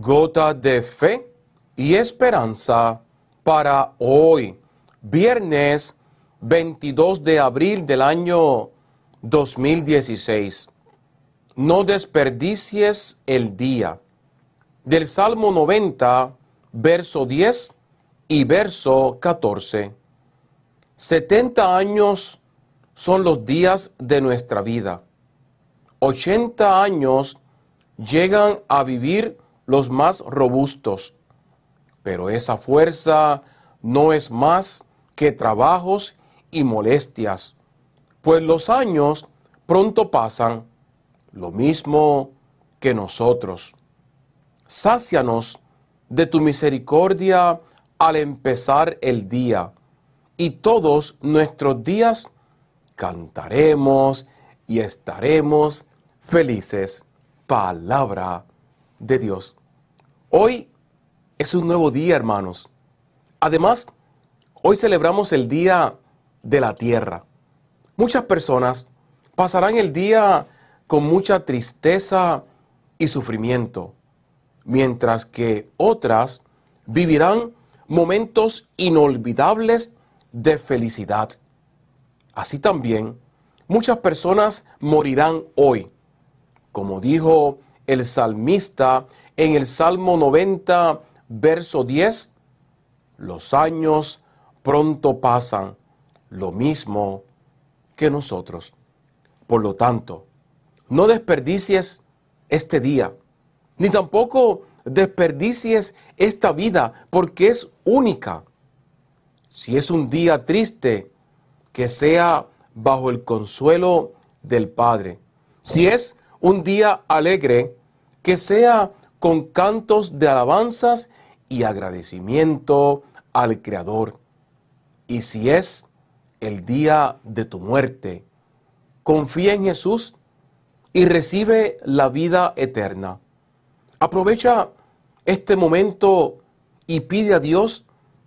Gota de fe y esperanza para hoy, viernes 22 de abril del año 2016. No desperdicies el día. Del Salmo 90, verso 10 y verso 14. 70 años son los días de nuestra vida. 80 años llegan a vivir los más robustos. Pero esa fuerza no es más que trabajos y molestias, pues los años pronto pasan, lo mismo que nosotros. Sácianos de tu misericordia al empezar el día, y todos nuestros días cantaremos y estaremos felices. Palabra de Dios. Hoy es un nuevo día, hermanos. Además, hoy celebramos el Día de la Tierra. Muchas personas pasarán el día con mucha tristeza y sufrimiento, mientras que otras vivirán momentos inolvidables de felicidad. Así también, muchas personas morirán hoy. Como dijo el salmista en el Salmo 90, verso 10, los años pronto pasan, lo mismo que nosotros. Por lo tanto, no desperdicies este día, ni tampoco desperdicies esta vida, porque es única. Si es un día triste, que sea bajo el consuelo del Padre. Si es un día alegre, que sea con cantos de alabanzas y agradecimiento al Creador. Y si es el día de tu muerte, confía en Jesús y recibe la vida eterna. Aprovecha este momento y pide a Dios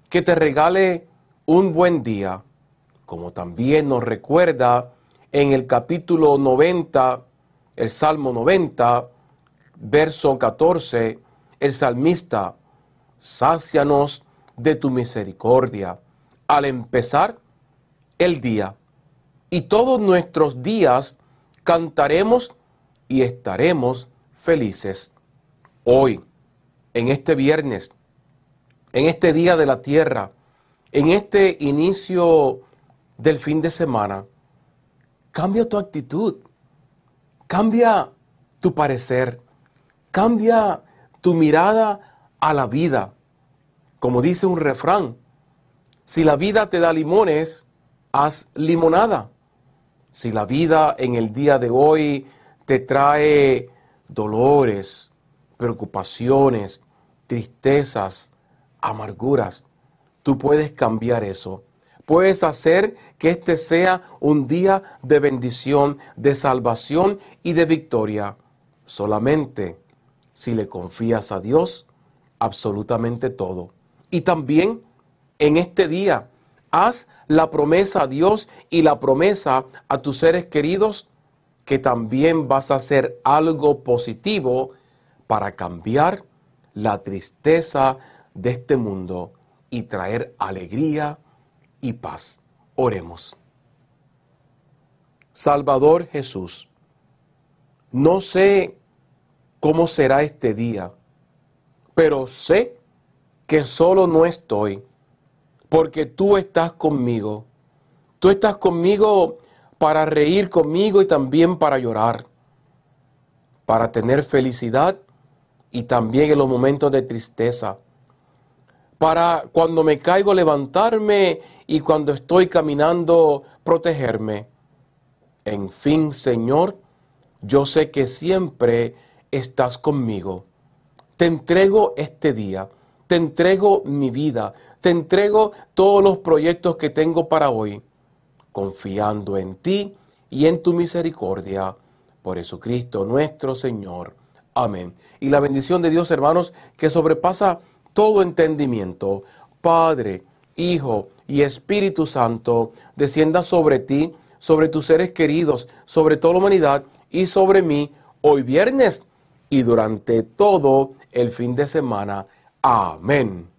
que te regale un buen día, como también nos recuerda en el capítulo 90, el Salmo 90, verso 14, el salmista, sácianos de tu misericordia al empezar el día. Y todos nuestros días cantaremos y estaremos felices. Hoy, en este viernes, en este día de la tierra, en este inicio del fin de semana, cambia tu actitud, cambia tu parecer, Cambia tu mirada a la vida. Como dice un refrán, si la vida te da limones, haz limonada. Si la vida en el día de hoy te trae dolores, preocupaciones, tristezas, amarguras, tú puedes cambiar eso. Puedes hacer que este sea un día de bendición, de salvación y de victoria. Solamente si le confías a Dios absolutamente todo. Y también en este día, haz la promesa a Dios y la promesa a tus seres queridos que también vas a hacer algo positivo para cambiar la tristeza de este mundo y traer alegría y paz. Oremos. Salvador Jesús, no sé cómo será este día, pero sé que solo no estoy, porque tú estás conmigo. Tú estás conmigo para reír conmigo y también para llorar, para tener felicidad y también en los momentos de tristeza, para cuando me caigo levantarme y cuando estoy caminando protegerme. En fin, Señor, yo sé que siempre estás conmigo. Te entrego este día, te entrego mi vida, te entrego todos los proyectos que tengo para hoy, confiando en ti y en tu misericordia. Por Jesucristo nuestro Señor. Amén. Y la bendición de Dios, hermanos, que sobrepasa todo entendimiento, Padre, Hijo y Espíritu Santo, descienda sobre ti, sobre tus seres queridos, sobre toda la humanidad y sobre mí hoy viernes y durante todo el fin de semana. Amén.